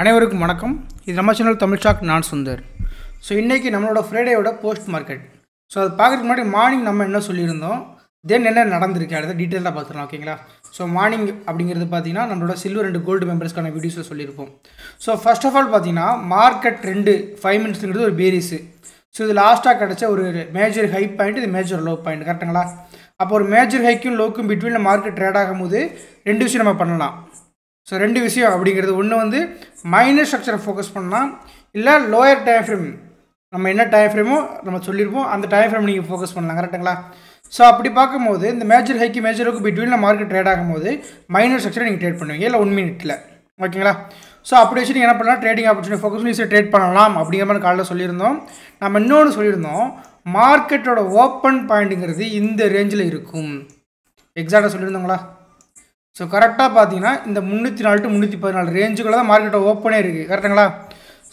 அனைவருக்கும் வணக்கம் இது நம்ம சேனல் தமிழ் ஸ்டாக் நான் சுந்தர் ஸோ இன்றைக்கி நம்மளோட ஃப்ரைடேயோட போஸ்ட் மார்க்கெட் ஸோ அதை பார்க்குறதுக்கு முன்னாடி மார்னிங் நம்ம என்ன சொல்லியிருந்தோம் தென் என்ன நடந்திருக்கு அடுத்த டீட்டெயிலாக பார்த்துக்கலாம் ஓகேங்களா ஸோ மார்னிங் அப்படிங்கிறது பார்த்தீங்கன்னா நம்மளோட சில்வர் அண்ட் கோல்டு மெம்பர்ஸ்க்கான வீடியோஸை சொல்லியிருப்போம் ஸோ ஃபர்ஸ்ட் ஆஃப் ஆல் பார்த்தீங்கன்னா மார்க்கெட் ரெண்டு ஃபைவ் மினிட்ஸுங்கிறது ஒரு பேரிஸு ஸோ இது லாஸ்ட்டாக கிடச்ச ஒரு மேஜர் ஹை பாயிண்ட் இது மேஜர் லோ பாயிண்ட் கரெக்டுங்களா அப்போ ஒரு மேஜர் ஹைக்கும் லோக்கும் பிட்வீனில் மார்க்கெட் ட்ரேட் ஆகும்போது ரெண்டு விஷயம் நம்ம பண்ணலாம் ஸோ ரெண்டு விஷயம் அப்படிங்கிறது ஒன்று வந்து மைனர் ஸ்ட்ரக்சரை ஃபோக்கஸ் பண்ணலாம் இல்லை லோயர் டைம் ஃப்ரேம் நம்ம என்ன டைம் ஃப்ரேமோ நம்ம சொல்லியிருப்போம் அந்த டைம் ஃப்ரேம் நீங்கள் ஃபோக்கஸ் பண்ணலாம் கரெக்டுங்களா ஸோ அப்படி பார்க்கும்போது இந்த மேஜர் ஹைக்கு மேஜருக்கு பிட்வீனில் மார்க்கெட் ட்ரேட் ஆகும்போது மைனர் ஸ்ட்ரக்சரை நீங்கள் ட்ரேட் பண்ணுவீங்க இல்லை ஒன் மினிட்டில் ஓகேங்களா ஸோ அப்படி வச்சு நீங்கள் என்ன பண்ணலாம் ட்ரேடிங் ஆப்பர்ச்சுனிட்டி ஃபோக்கஸ் பண்ணி ட்ரேட் பண்ணலாம் அப்படிங்கிற மாதிரி காலையில் சொல்லியிருந்தோம் நம்ம இன்னொன்று சொல்லியிருந்தோம் மார்க்கெட்டோட ஓப்பன் பாயிண்ட்டுங்கிறது இந்த ரேஞ்சில் இருக்கும் எக்ஸாக்டாக சொல்லியிருந்தோங்களா ஸோ கரெக்டாக பார்த்தீங்கன்னா இந்த முந்நூற்றி நாலு டு முந்நூற்றி பதினாலு ரேஞ்சுக்குள்ளே தான் மார்க்கெட்டை ஓப்பனே இருக்குது கரெக்டுங்களா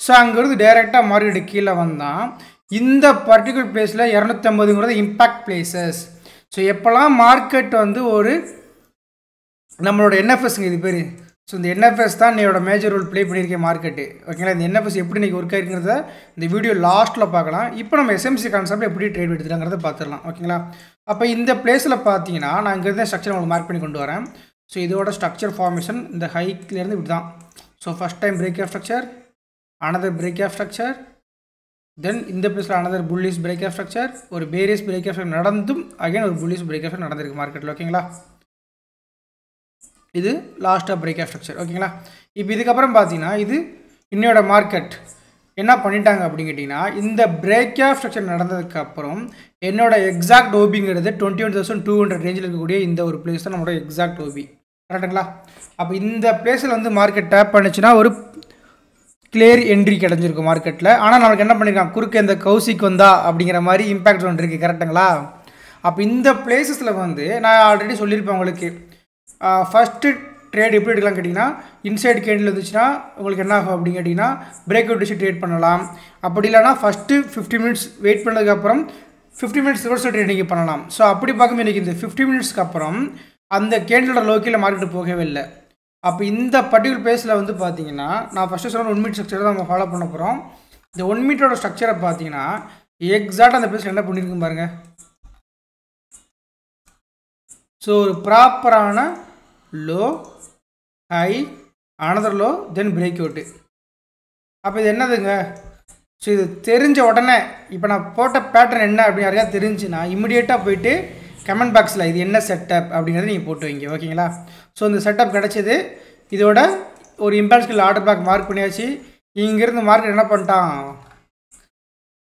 ஸோ அங்கேருந்து டேரெக்டாக மார்க்கெட்டு கீழே வந்தால் இந்த பர்டிகுலர் பிளேஸில் இரநூத்தம்பதுங்கிறது இம்பேக்ட் பிளேசஸ் ஸோ எப்போல்லாம் மார்க்கெட் வந்து ஒரு நம்மளோட என்எஃப்எஸ்ங்க இது பேர் ஸோ இந்த என்எஃப்எஸ் தான் என்னோட மேஜர் ரோல் ப்ளே பண்ணியிருக்கேன் மார்க்கெட்டு ஓகேங்களா இந்த என்எஃப்எஸ் எப்படி இன்றைக்கி ஒர்க் ஆகிருக்கிறத இந்த வீடியோ லாஸ்ட்டில் பார்க்கலாம் இப்போ நம்ம எஸ்எம்சி கான்செப்ட் எப்படி ட்ரேட் எடுத்துருங்கிறத பார்த்துடலாம் ஓகேங்களா அப்போ இந்த பிளேஸில் பார்த்தீங்கன்னா நான் இங்கேருந்து ஸ்ட்ரக்சர் உங்களுக்கு மார்க் பண்ணி கொண்டு வரேன் ஸோ இதோட ஸ்ட்ரக்சர் ஃபார்மேஷன் இந்த ஹைக்லேருந்து இப்படி தான் so first time break of structure another break of structure then இந்த பிளேஸில் another bullish break of structure ஒரு பேரியஸ் பிரேக் ஆஃப் ஸ்ட்ரக்சர் நடந்தும் அகைன் ஒரு புல்லிஸ் பிரேக் ஆஃப் நடந்திருக்கு மார்க்கெட்டில் ஓகேங்களா இது லாஸ்ட்டாக பிரேக் ஆஃப் ஸ்ட்ரக்சர் ஓகேங்களா இப்போ இதுக்கப்புறம் பார்த்தீங்கன்னா இது இன்னையோட மார்க்கெட் என்ன பண்ணிட்டாங்க அப்படின்னு கேட்டிங்கன்னா இந்த பிரேக் ஆஃப் ஸ்ட்ரக்சர் நடந்ததுக்கப்புறம் என்னோட எக்ஸாக்ட் ஓபிங்கிறது twenty one thousand two hundred ரேஞ்சில் இருக்கக்கூடிய இந்த ஒரு பிளேஸ் தான் நம்மளோட எக்ஸாக்ட் ஓபி கரெக்டுங்களா அப்போ இந்த பிளேஸில் வந்து மார்க்கெட் டேப் பண்ணிச்சுன்னா ஒரு கிளியர் என்ட்ரி கிடஞ்சிருக்கும் மார்க்கெட்டில் ஆனால் நமக்கு என்ன பண்ணியிருக்கான் குறுக்க இந்த கௌசிக் வந்தா அப்படிங்கிற மாதிரி இம்பேக்ட் ஒன்று இருக்குது கரெக்டுங்களா அப்போ இந்த பிளேசஸில் வந்து நான் ஆல்ரெடி சொல்லியிருப்பேன் உங்களுக்கு ஃபஸ்ட்டு ட்ரேட் எப்படி எடுக்கலாம் கேட்டிங்கன்னா இன்சைட் கேண்டில் இருந்துச்சுன்னா உங்களுக்கு என்ன ஆகும் அப்படின்னு கேட்டிங்கன்னா பிரேக் அவுட் வச்சு ட்ரேட் பண்ணலாம் அப்படி இல்லைனா ஃபஸ்ட்டு ஃபிஃப்டி மினிட்ஸ் வெயிட் பண்ணதுக்கப்புறம் ஃபிஃப்டி மினிட்ஸ் ரிவர்ஸ் ட்ரேட் நீங்கள் பண்ணலாம் ஸோ அப்படி பார்க்கும்போது இன்றைக்கி இந்த ஃபிஃப்டி மினிட்ஸ்க்கு அப்புறம் அந்த கேண்டலோட லோக்கியில் மார்க்கெட்டு போகவே இல்லை அப்போ இந்த பர்டிகுலர் பேஸில் வந்து பார்த்தீங்கன்னா நான் ஃபஸ்ட்டு சொன்ன ஒன் மீட் ஸ்ட்ரக்சர் தான் நம்ம ஃபாலோ பண்ண போகிறோம் இந்த ஒன் மீட்டரோட ஸ்ட்ரக்சரை பார்த்தீங்கன்னா எக்ஸாக்ட் அந்த பேஸில் என்ன பண்ணியிருக்கு பாருங்கள் ஸோ ஒரு ப்ராப்பரான low high another low then break out அப்போ இது என்னதுங்க ஸோ இது தெரிஞ்ச உடனே இப்போ நான் போட்ட பேட்டர்ன் என்ன அப்படின்னு யாருக்கா தெரிஞ்சுன்னா இம்மிடியேட்டாக போயிட்டு கமெண்ட் பாக்ஸில் இது என்ன செட்டப் அப்படிங்கிறத நீங்கள் போட்டு வைங்க ஓகேங்களா ஸோ இந்த செட்டப் கிடச்சிது இதோட ஒரு இம்பல்ஸ்கில் ஆர்டர் பேக் மார்க் பண்ணியாச்சு இங்கேருந்து மார்க்கெட் என்ன பண்ணிட்டான்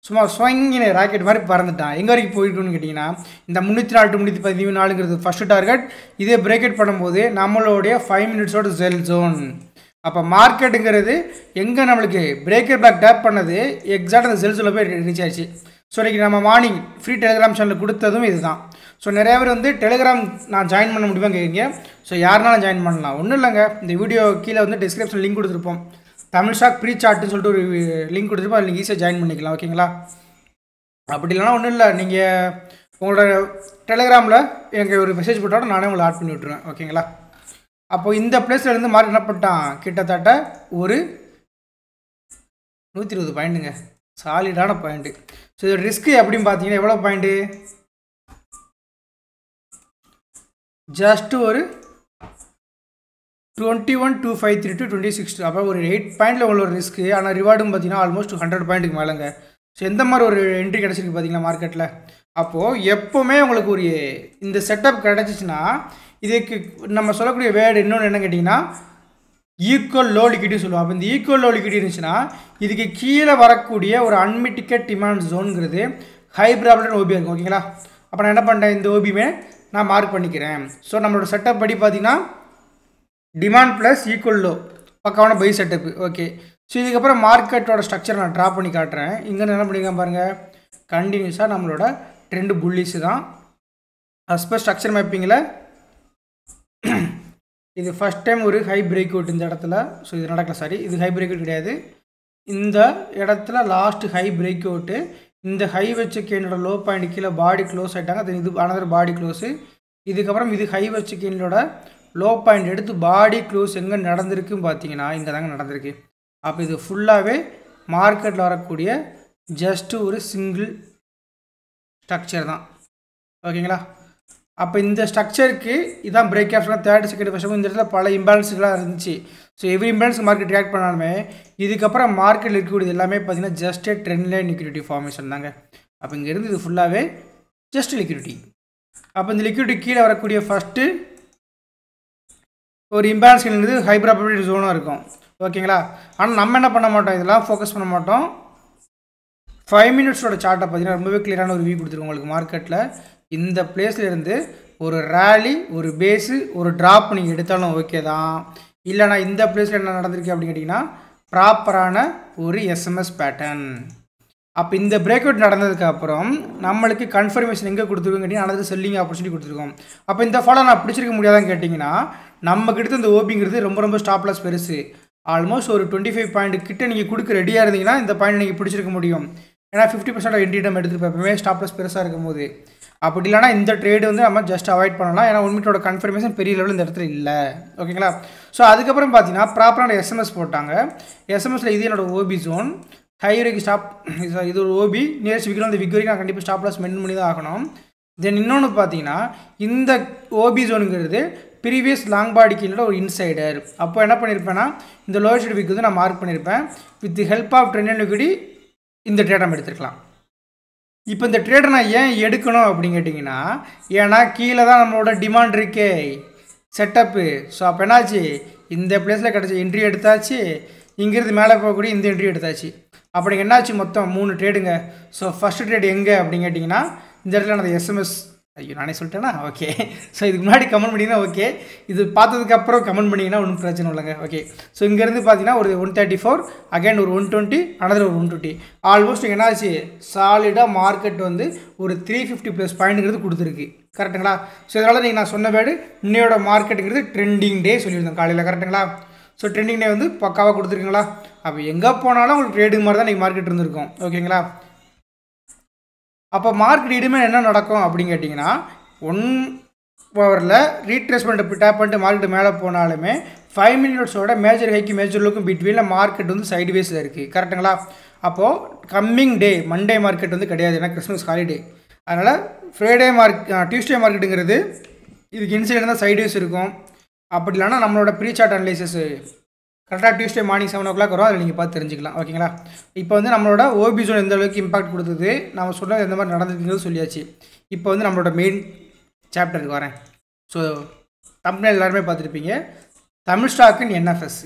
சும்மா ஸ்வங்கின ராக்கெட் மாதிரி பறந்துட்டான் எங்கே வரைக்கும் போயிருக்குன்னு கேட்டிங்கன்னா இந்த முந்நூற்றி நாலு முன்னூற்றி பதிமூணு நாளுங்கிறது ஃபஸ்ட்டு டார்கெட் இதே பிரேக்கெட் பண்ணும்போது நம்மளுடைய ஃபைவ் மினிட்ஸோட செல் ஜோன் அப்போ மார்க்கெட்டுங்கிறது எங்கே நம்மளுக்கு பிரேக்கெட் பேக் டேப் பண்ணது எக்ஸாக்டாக அந்த செல் ஜோனில் போய் ரீச் ஆச்சு ஸோ இன்றைக்கி நம்ம மார்னிங் ஃப்ரீ டெலிகிராம் சேனல் கொடுத்ததும் இதுதான் ஸோ நிறைய பேர் வந்து டெலிகிராம் நான் ஜாயின் பண்ண முடியுமா கேட்குறீங்க ஸோ யாருனாலும் ஜாயின் பண்ணலாம் ஒன்றும் இல்லைங்க இந்த வீடியோ கீழே வந்து டிஸ்கிரிப்ஷன் லிங்க் கொடுத்துருப்போம் தமிழ் ஷாக் ப்ரீ சாட்டுன்னு சொல்லிட்டு ஒரு லிங்க் கொடுத்துருப்போம் அதில் ஈஸியாக ஜாயின் பண்ணிக்கலாம் ஓகேங்களா அப்படி இல்லைனா ஒன்றும் இல்லை நீங்கள் உங்களோட டெலிகிராமில் எங்கள் ஒரு மெசேஜ் போட்டோட நானே உங்களை ஆட் பண்ணி விட்ருவேன் ஓகேங்களா அப்போது இந்த பிளேஸ்லேருந்து மார்க் என்ன பண்ணிட்டான் கிட்டத்தட்ட ஒரு நூற்றி இருபது பாயிண்ட்டுங்க சாலிடான பாயிண்ட்டு ஸோ இதோட ரிஸ்க்கு எப்படின்னு பார்த்தீங்கன்னா எவ்வளோ பாயிண்ட்டு ஜஸ்ட்டு ஒரு twenty one two five three two twenty six அப்போ ஒரு எயிட் பாயிண்டில் உள்ள ஒரு ரிஸ்க்கு ஆனால் ரிவார்டும் பார்த்தீங்கன்னா ஆல்மோஸ்ட் ஹண்ட்ரட் பாயிண்ட்டுக்கு மேலேங்க ஸோ எந்த மாதிரி ஒரு என்ட்ரி கிடச்சிருக்கு பார்த்தீங்களா மார்க்கெட்டில் அப்போது எப்போவுமே உங்களுக்கு ஒரு இந்த செட்டப் கிடச்சிச்சின்னா இதுக்கு நம்ம சொல்லக்கூடிய வேர்டு இன்னொன்று என்னன்னு கேட்டிங்கன்னா ஈக்குவல் லோ லிக்விட்டி சொல்லுவோம் அப்போ இந்த ஈக்குவல் லோ லிக்விட்டி இருந்துச்சுன்னா இதுக்கு கீழே வரக்கூடிய ஒரு அன்மிட்டிக்கட் டிமாண்ட் ஜோனுங்கிறது ஹை ப்ராப்ளம் ஓபி இருக்கும் ஓகேங்களா அப்போ நான் என்ன பண்ணுறேன் இந்த ஓபியுமே நான் மார்க் பண்ணிக்கிறேன் ஸோ நம்மளோட செட்டப் படி பார்த்தீங்கன்னா டிமாண்ட் ப்ளஸ் ஈக்குவல் லோ பக்கமான பை செட்டப்பு ஓகே ஸோ இதுக்கப்புறம் மார்க்கெட்டோட ஸ்ட்ரக்சர் நான் ட்ரா பண்ணி காட்டுறேன் இங்கே என்ன பண்ணியிருக்கேன் பாருங்கள் கண்டினியூஸாக நம்மளோட ட்ரெண்டு புள்ளிஸு தான் அஸ்பெக்ட் ஸ்ட்ரக்சர் மேப்பிங்கில் இது ஃபஸ்ட் டைம் ஒரு ஹை பிரேக் அவுட் இந்த இடத்துல ஸோ இது நடக்கல சாரி இது ஹை பிரேக் அவுட் கிடையாது இந்த இடத்துல லாஸ்ட் ஹை பிரேக் அவுட்டு இந்த ஹை வச்ச கேனோட லோ பாயிண்ட் கீழே பாடி க்ளோஸ் ஆகிட்டாங்க இது அனதர் பாடி க்ளோஸு இதுக்கப்புறம் இது ஹை வச்ச கேனோட லோ பாயிண்ட் எடுத்து பாடி க்ளோஸ் எங்கே நடந்திருக்குன்னு பார்த்தீங்கன்னா இங்கே தாங்க நடந்திருக்கு அப்போ இது ஃபுல்லாகவே மார்க்கெட்டில் வரக்கூடிய ஜஸ்ட்டு ஒரு சிங்கிள் ஸ்ட்ரக்சர் தான் ஓகேங்களா அப்போ இந்த ஸ்ட்ரக்சருக்கு இதான் பிரேக் ஆஃப்லாம் தேர்ட் செகண்ட் ஃபர்ஸ்ட் இந்த இடத்துல பல இம்பேலன்ஸ்லாம் இருந்துச்சு so every imbalance market react பண்ணாலுமே இதுக்கப்புறம் மார்க்கெட் இருக்கக்கூடியது எல்லாமே பார்த்தீங்கன்னா just trend line liquidity formation தாங்க அப்போ இங்கே இருந்து இது ஃபுல்லாகவே ஜஸ்ட் லிக்யூரிட்டி அப்போ இந்த லிக்யூரிட்டி கீழே வரக்கூடிய ஃபஸ்ட்டு ஒரு இம்பேலன்ஸ் இருந்தது ஹைப்ராபிலிட்டி ஜோனாக இருக்கும் ஓகேங்களா ஆனால் நம்ம என்ன பண்ண மாட்டோம் இதெல்லாம் ஃபோக்கஸ் பண்ண மாட்டோம் ஃபைவ் மினிட்ஸோட சார்ட்டை பார்த்திங்கன்னா ரொம்பவே கிளியரான ஒரு வியூ கொடுத்துருக்கோம் உங்களுக்கு மார்க்கெட்டில் இந்த பிளேஸ்லேருந்து ஒரு ரேலி ஒரு பேஸு ஒரு ட்ராப் நீங்கள் எடுத்தாலும் ஓகே தான் இல்லைனா இந்த பிளேஸில் என்ன நடந்திருக்கு அப்படின்னு கேட்டிங்கன்னா ப்ராப்பரான ஒரு எஸ்எம்எஸ் பேட்டர்ன் அப்போ இந்த பிரேக் அவுட் நடந்ததுக்கப்புறம் நம்மளுக்கு கன்ஃபர்மேஷன் எங்கே கொடுத்துருக்கோம் கேட்டிங்கன்னா அடுத்து செல்லிங் ஆப்பர்ச்சுனிட்டி கொடுத்துருக்கோம் அப்போ இந்த ஃபாலோ நான் பிடிச்சிருக்க முடியாதான்னு கேட்டிங்கன்னா நம்ம கிட்ட இந்த ஓபிங்கிறது ரொம்ப ரொம்ப ஸ்டாப் லாஸ் பெருசு ஆல்மோஸ்ட் ஒரு டுவெண்ட்டி ஃபைவ் பாயிண்ட் கிட்ட நீங்கள் கொடுக்க ரெடியாக இருந்தீங்கன்னா இந்த பாயிண்ட் நீங்கள் பிடிச்சிருக்க முடியும் ஏன்னா ஃபிஃப்டி பர்சன்ட் என்ட்ரிடம் எடுத்துகிட்டு எப்பவுமே ஸ்டாப்லஸ் பெருசாக பெருசாக இருக்கும்போது அப்படி இல்லைனா இந்த ட்ரேடு வந்து நம்ம ஜஸ்ட் அவாய்ட் பண்ணலாம் ஏன்னா உண்மையோட கன்ஃபர்மேஷன் பெரிய லெவலில் இந்த இடத்துல இல்லை ஓகேங்களா ஸோ அதுக்கப்புறம் பார்த்தீங்கன்னா ப்ராப்பரான எஸ்எம்எஸ் போட்டாங்க எஸ்எம்எஸில் இது என்னோடய ஓபி ஜோன் ஹை வரைக்கும் ஸ்டாப் இது ஒரு ஓபி நியர்ஸ்ட் விக்கிற அந்த விக் வரைக்கும் நான் கண்டிப்பாக ஸ்டாப் லாஸ் மெயின் பண்ணி தான் ஆகணும் தென் இன்னொன்று பார்த்தீங்கன்னா இந்த ஓபி ஜோனுங்கிறது ப்ரீவியஸ் லாங் பாடிக்கு என்னோட ஒரு இன்சைடர் அப்போ என்ன பண்ணியிருப்பேன்னா இந்த லோயஸ்ட் விக் வந்து நான் மார்க் பண்ணியிருப்பேன் with help of trend and liquidity இந்த டேட்டா எடுத்துருக்கலாம் இப்போ இந்த ட்ரேடை நான் ஏன் எடுக்கணும் அப்படின்னு கேட்டிங்கன்னா ஏன்னா கீழே தான் நம்மளோட டிமாண்ட் இருக்கே செட்டப்பு ஸோ அப்போ என்னாச்சு இந்த பிளேஸில் கிடச்ச என்ட்ரி எடுத்தாச்சு இங்கேருந்து மேலே போகக்கூடிய இந்த என்ட்ரி எடுத்தாச்சு அப்படி என்னாச்சு மொத்தம் மூணு ட்ரேடுங்க ஸோ ஃபஸ்ட்டு ட்ரேடு எங்கே அப்படின்னு கேட்டிங்கன்னா இந்த இடத்துல நான் எஸ்எம்எஸ் ஐயோ நானே சொல்லிட்டேனா ஓகே ஸோ இதுக்கு முன்னாடி கமெண்ட் பண்ணிங்கன்னா ஓகே இது பார்த்ததுக்கப்புறம் கமெண்ட் பண்ணிங்கன்னா ஒன்றும் பிரச்சனை இல்லைங்க ஓகே ஸோ இங்கேருந்து பார்த்தீங்கன்னா ஒரு ஒன் தேர்ட்டி ஃபோர் அகைன் ஒரு ஒன் டுவெண்ட்டி அனதர் ஒரு ஒன் டுவெண்ட்டி ஆல்மோஸ்ட் என்னாச்சு சாலிடாக மார்க்கெட் வந்து ஒரு த்ரீ ஃபிஃப்டி ப்ளஸ் பாயிண்ட்டுங்கிறது கொடுத்துருக்கு கரெக்டுங்களா ஸோ இதனால் நீங்கள் நான் சொன்ன பேடு இன்னையோட மார்க்கெட்டுங்கிறது ட்ரெண்டிங் டே சொல்லியிருந்தேன் காலையில் கரெக்டுங்களா ஸோ ட்ரெண்டிங் டே வந்து பக்காவாக கொடுத்துருக்குங்களா அப்போ எங்கே போனாலும் உங்களுக்கு ட்ரேடுங்க மாதிரி தான் நீங்கள் மார்க்கெட் இருந்திருக்கும் ஓகேங்களா அப்போ மார்க் ரீடுமே என்ன நடக்கும் அப்படின்னு கேட்டிங்கன்னா ஒன் ஓவரில் ரீட்ரேஸ்மெண்ட்டு டேப் பண்ணிட்டு மார்க்கெட் மேலே போனாலுமே ஃபைவ் மினிட்ஸோட மேஜர் ஹைக்கு மேஜர் லுக்கும் பிட்வீனில் மார்க்கெட் வந்து வேஸில் இருக்குது கரெக்டுங்களா அப்போது கம்மிங் டே மண்டே மார்க்கெட் வந்து கிடையாது ஏன்னா கிறிஸ்மஸ் ஹாலிடே அதனால் ஃப்ரைடே மார்க் டியூஸ்டே மார்க்கெட்டுங்கிறது இதுக்கு இன்சிடென்ட் தான் வேஸ் இருக்கும் அப்படி இல்லைனா நம்மளோட ப்ரீ சார்ட் அனலைசஸ் கரெக்டாக Tuesday morning seven o'clock வரும் அதில் நீங்கள் பார்த்து தெரிஞ்சுக்கலாம் ஓகேங்களா இப்போ வந்து நம்மளோட ஓபி ஜோன் எந்த அளவுக்கு இம்பாக்ட் கொடுத்தது நம்ம சொன்னது எந்த மாதிரி நடந்ததுங்கிறது சொல்லியாச்சு இப்போ வந்து நம்மளோட மெயின் சாப்டருக்கு வரேன் ஸோ தமிழ் எல்லாருமே பார்த்துருப்பீங்க Tamil stock NFS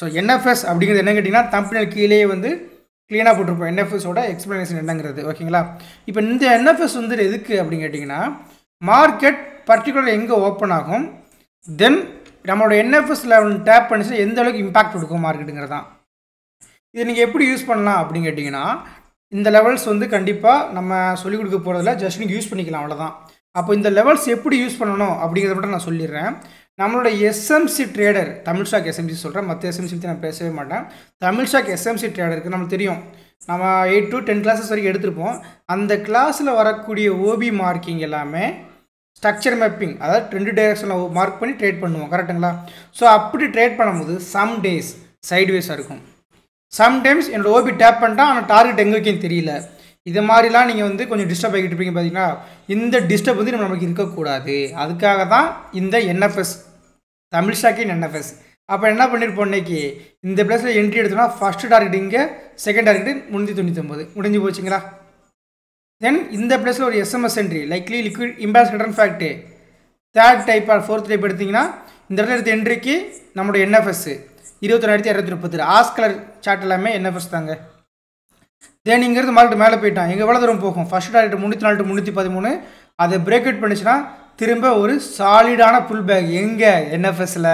so NFS அப்படிங்கிறது என்ன கேட்டிங்கன்னா தமிழ் கீழே வந்து க்ளீனாக போட்டிருப்போம் என்எஃப்எஸோட எக்ஸ்ப்ளனேஷன் என்னங்கிறது ஓகேங்களா இப்போ இந்த என்எஃப்எஸ் வந்து எதுக்கு அப்படின்னு கேட்டிங்கன்னா மார்க்கெட் பர்டிகுலர் எங்கே ஓப்பன் ஆகும் தென் நம்மளோட என்எஃப்எஸ் லெவல் டேப் பண்ணிச்சு எந்த அளவுக்கு இம்பாக்ட் கொடுக்கும் தான் இது நீங்கள் எப்படி யூஸ் பண்ணலாம் அப்படின்னு கேட்டிங்கன்னா இந்த லெவல்ஸ் வந்து கண்டிப்பாக நம்ம சொல்லிக் கொடுக்க போகிறதுல ஜஸ்ட் நீங்கள் யூஸ் பண்ணிக்கலாம் அவ்வளோதான் அப்போ இந்த லெவல்ஸ் எப்படி யூஸ் பண்ணணும் அப்படிங்கிறத மட்டும் நான் சொல்லிடுறேன் நம்மளோட SMC trader Tamil stock SMC சொல்கிறேன் மற்ற எஸ்எம்சி பற்றி நான் பேசவே மாட்டேன் தமிழ் ஸ்டாக் எஸ்எம்சி ட்ரேடருக்கு நமக்கு தெரியும் நம்ம எயிட் டு டென் கிளாஸஸ் வரைக்கும் எடுத்திருப்போம் அந்த கிளாஸில் வரக்கூடிய ஓபி மார்க்கிங் எல்லாமே ஸ்ட்ரக்சர் மேப்பிங் அதாவது ரெண்டு டைரக்ஷனில் மார்க் பண்ணி ட்ரேட் பண்ணுவோம் கரெக்டுங்களா ஸோ அப்படி ட்ரேட் பண்ணும்போது சம் டேஸ் சைட்வேஸாக இருக்கும் சம்டைம்ஸ் என்னோடய ஓபி டேப் பண்ணிட்டா ஆனால் டார்கெட் எங்களுக்கும் தெரியல இது மாதிரிலாம் நீங்கள் வந்து கொஞ்சம் டிஸ்டர்ப் ஆகிட்டு இருப்பீங்க பார்த்தீங்கன்னா இந்த டிஸ்டர்ப் வந்து நம்ம நமக்கு இருக்கக்கூடாது அதுக்காக தான் இந்த என்எஃப்எஸ் தமிழ் ஷாக்கின் என்எஃப்எஸ் அப்போ என்ன பண்ணியிருப்போம் இன்றைக்கி இந்த பிளேஸில் என்ட்ரி எடுத்தோம்னா ஃபஸ்ட்டு டார்கெட் இங்கே செகண்ட் டார்கெட்டு முந்நூற்றி தொண்ணூற்றி ஒம்பது முடிஞ்சு போச்சுங்களா தென் இந்த பிளேஸில் ஒரு எஸ்எம்எஸ் என்ட்ரி லைக்லி லிக்விட் இம்பேஸ் return fact third type or fourth type எடுத்திங்கன்னா இந்த இடத்துல எடுத்த என்ட்ரிக்கு நம்மளோட என்எஃப்எஸ் இருபத்தொன்னாயிரத்தி இரநூத்தி முப்பத்தி ஆஸ் கலர் சார்ட் எல்லாமே என்எஃப்எஸ் தாங்க தென் இங்கேருந்து மார்க்கெட் மேலே போயிட்டான் எங்கள் எவ்வளோ தூரம் போகும் ஃபஸ்ட் டார்கெட் முந்நூற்றி நாலு முந்நூற்றி பதிமூணு அதை பிரேக் அவுட் பண்ணிச்சுன்னா திரும்ப ஒரு சாலிடான புல் பேக் எங்கே என்எஃப்எஸில்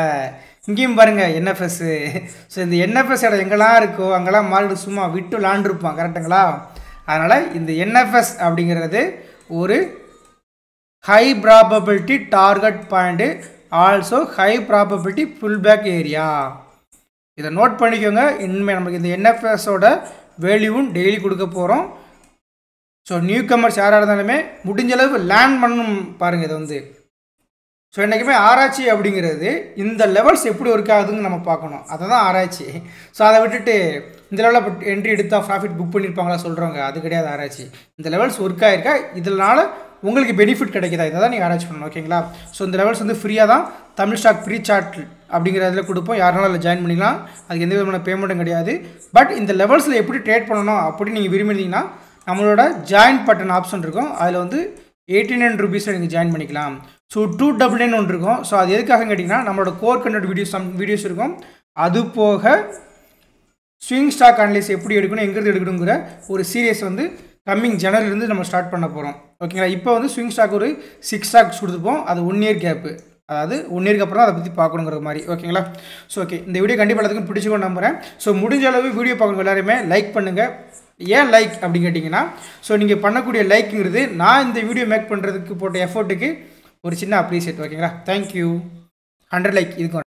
இங்கேயும் பாருங்கள் என்எஃப்எஸ்ஸு ஸோ இந்த என்எஃப்எஸ் இடம் எங்கெல்லாம் இருக்கோ அங்கெல்லாம் மார்க்கெட் சும்மா விட்டு விளாண்டுருப்பான் கரெக்டுங்களா அதனால் இந்த என்எஃப்எஸ் அப்படிங்கிறது ஒரு high probability target point also high probability pullback area இதை நோட் பண்ணிக்கோங்க இனிமேல் நமக்கு இந்த என்எஃப்எஸோட வேல்யூவும் டெய்லி கொடுக்க போகிறோம் ஸோ நியூ கமர்ஸ் யாராக இருந்தாலுமே முடிஞ்ச அளவு லேண்ட் பண்ணணும் பாருங்கள் இதை வந்து ஸோ என்றைக்குமே ஆராய்ச்சி அப்படிங்கிறது இந்த லெவல்ஸ் எப்படி ஒர்க் ஆகுதுன்னு நம்ம பார்க்கணும் அதை தான் ஆராய்ச்சி ஸோ அதை விட்டுட்டு இந்த லெவலில் என்ட்ரி எடுத்தால் ப்ராஃபிட் புக் பண்ணியிருப்பாங்களா சொல்கிறவங்க அது கிடையாது ஆராய்ச்சி இந்த லெவல்ஸ் ஒர்க் ஆகிருக்கா இதனால் உங்களுக்கு பெனிஃபிட் கிடைக்குதா இதை தான் நீங்கள் ஆராய்ச்சி பண்ணணும் ஓகேங்களா ஸோ இந்த லெவல்ஸ் வந்து ஃப்ரீயாக தான் தமிழ் ஸ்டாக் ஃப்ரீ சார்ட் அப்படிங்கிற இதில் கொடுப்போம் யாருனாலும் அதில் ஜாயின் பண்ணிக்கலாம் அதுக்கு எந்த விதமான பேமெண்ட்டும் கிடையாது பட் இந்த லெவல்ஸில் எப்படி ட்ரேட் பண்ணணும் அப்படின்னு நீங்கள் விரும்பினீங்கன்னா நம்மளோட ஜாயின் பட்டன் ஆப்ஷன் இருக்கும் அதில் வந்து எயிட்டி நைன் ருபீஸில் நீங்கள் ஜாயின் பண்ணிக்கலாம் ஸோ டூ டபுள் நைன் ஒன்று இருக்கும் ஸோ அது எதுக்காக கேட்டிங்கன்னா நம்மளோட கோர் கண்டென்ட் வீடியோஸ் வீடியோஸ் இருக்கும் அது போக ஸ்விங் ஸ்டாக் அனலிஸ் எப்படி எடுக்கணும் எங்கேருந்து எடுக்கணுங்கிற ஒரு சீரியஸ் வந்து கம்மிங் ஜனவரிலேருந்து நம்ம ஸ்டார்ட் பண்ண போகிறோம் ஓகேங்களா இப்போ வந்து ஸ்விங் ஸ்டாக் ஒரு சிக்ஸ் ஸ்டாக்ஸ் கொடுத்துப்போம் அது ஒன் இயர் கேப்பு அதாவது ஒன் இயருக்கு அப்புறம் அதை பற்றி பார்க்கணுங்கிற மாதிரி ஓகேங்களா ஸோ ஓகே இந்த வீடியோ கண்டிப்பாக எல்லாத்துக்கும் பிடிச்சிக்கோ நம்புகிறேன் ஸோ முடிஞ்ச அளவு வீடியோ பார்க்கணும் எல்லாருமே லைக் பண்ணுங்கள் ஏன் லைக் அப்படின்னு கேட்டிங்கன்னா ஸோ நீங்கள் பண்ணக்கூடிய லைக்குங்கிறது நான் இந்த வீடியோ மேக் பண்ணுறதுக்கு போட்ட எஃபர்ட்டுக்கு ஒரு சின்ன அப்ரிசியேட் ஓகேங்களா தேங்க்யூ ஹண்ட்ரட் லைக் இதுக்கு